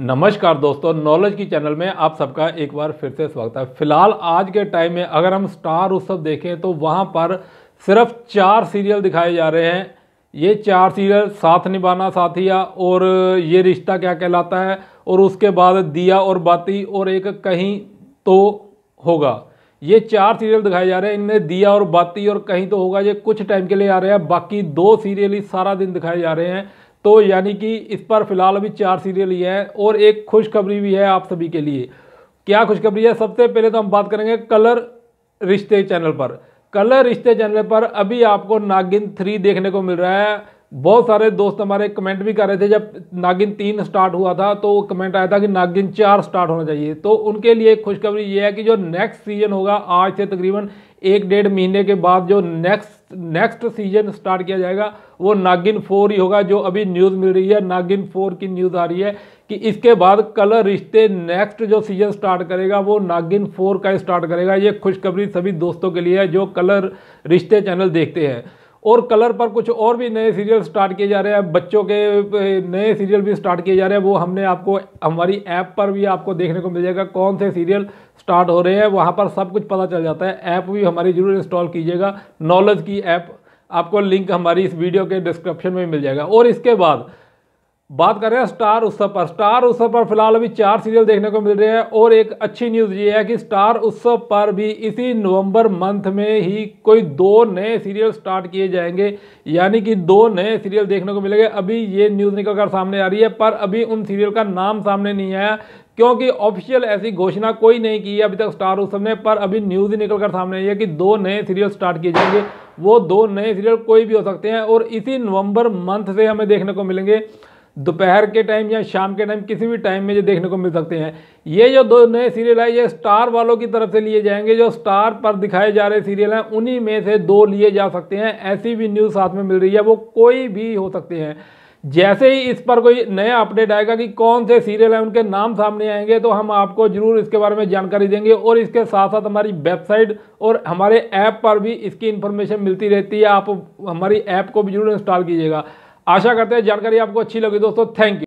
नमस्कार दोस्तों नॉलेज की चैनल में आप सबका एक बार फिर से स्वागत है फिलहाल आज के टाइम में अगर हम स्टार उत्सव देखें तो वहाँ पर सिर्फ चार सीरियल दिखाए जा रहे हैं ये चार सीरियल साथ निभाना साथिया और ये रिश्ता क्या कहलाता है और उसके बाद दिया और बाती और एक कहीं तो होगा ये चार सीरियल दिखाए जा रहे हैं इनमें दिया और बाती और कहीं तो होगा ये कुछ टाइम के लिए आ रहे हैं बाकी दो सीरियल ही सारा दिन दिखाए जा रहे हैं तो यानी कि इस पर फिलहाल अभी चार सीरियल ही है और एक खुशखबरी भी है आप सभी के लिए क्या खुशखबरी है सबसे पहले तो हम बात करेंगे कलर रिश्ते चैनल पर कलर रिश्ते चैनल पर अभी आपको नागिन थ्री देखने को मिल रहा है बहुत सारे दोस्त हमारे कमेंट भी कर रहे थे जब नागिन तीन स्टार्ट हुआ था तो कमेंट आया था कि नागिन चार स्टार्ट होना चाहिए तो उनके लिए खुशखबरी ये है कि जो नेक्स्ट सीजन होगा आज से तकरीबन एक डेढ़ महीने के बाद जो नेक्स्ट नेक्स्ट सीजन स्टार्ट किया जाएगा वो नागिन फोर ही होगा जो अभी न्यूज़ मिल रही है नागिन फोर की न्यूज़ आ रही है कि इसके बाद कल रिश्ते नेक्स्ट जो सीजन स्टार्ट करेगा वो नागिन फोर का स्टार्ट करेगा ये खुशखबरी सभी दोस्तों के लिए है जो कलर रिश्ते चैनल देखते हैं और कलर पर कुछ और भी नए सीरियल स्टार्ट किए जा रहे हैं बच्चों के नए सीरियल भी स्टार्ट किए जा रहे हैं वो हमने आपको हमारी ऐप पर भी आपको देखने को मिल जाएगा कौन से सीरियल स्टार्ट हो रहे हैं वहाँ पर सब कुछ पता चल जाता है ऐप भी हमारी ज़रूर इंस्टॉल कीजिएगा नॉलेज की ऐप आपको लिंक हमारी इस वीडियो के डिस्क्रिप्शन में मिल जाएगा और इसके बाद बात कर रहे हैं स्टार उत्सव पर स्टार उत्सव पर फिलहाल अभी चार सीरियल देखने को मिल रहे हैं और एक अच्छी न्यूज़ ये है कि स्टार उत्सव पर भी इसी नवंबर मंथ में ही कोई दो नए सीरियल स्टार्ट किए जाएंगे यानी कि दो नए सीरियल देखने को मिलेंगे अभी ये न्यूज़ निकल कर सामने आ रही है पर अभी उन सीरियल का नाम सामने नहीं आया क्योंकि ऑफिशियल ऐसी घोषणा कोई नहीं की है अभी तक स्टार उत्सव ने पर अभी न्यूज़ निकल कर सामने आई है कि दो नए सीरियल स्टार्ट किए जाएंगे वो दो नए सीरियल कोई भी हो सकते हैं और इसी नवंबर मंथ से हमें देखने को मिलेंगे दोपहर के टाइम या शाम के टाइम किसी भी टाइम में जो देखने को मिल सकते हैं ये जो दो नए सीरियल है ये स्टार वालों की तरफ से लिए जाएंगे जो स्टार पर दिखाए जा रहे सीरियल हैं उन्हीं में से दो लिए जा सकते हैं ऐसी भी न्यूज़ साथ में मिल रही है वो कोई भी हो सकते हैं जैसे ही इस पर कोई नया अपडेट आएगा कि कौन से सीरियल हैं उनके नाम सामने आएंगे तो हम आपको जरूर इसके बारे में जानकारी देंगे और इसके साथ साथ हमारी वेबसाइट और हमारे ऐप पर भी इसकी इन्फॉर्मेशन मिलती रहती है आप हमारी ऐप को भी जरूर इंस्टॉल कीजिएगा आशा करते हैं जानकारी आपको अच्छी लगी दोस्तों थैंक यू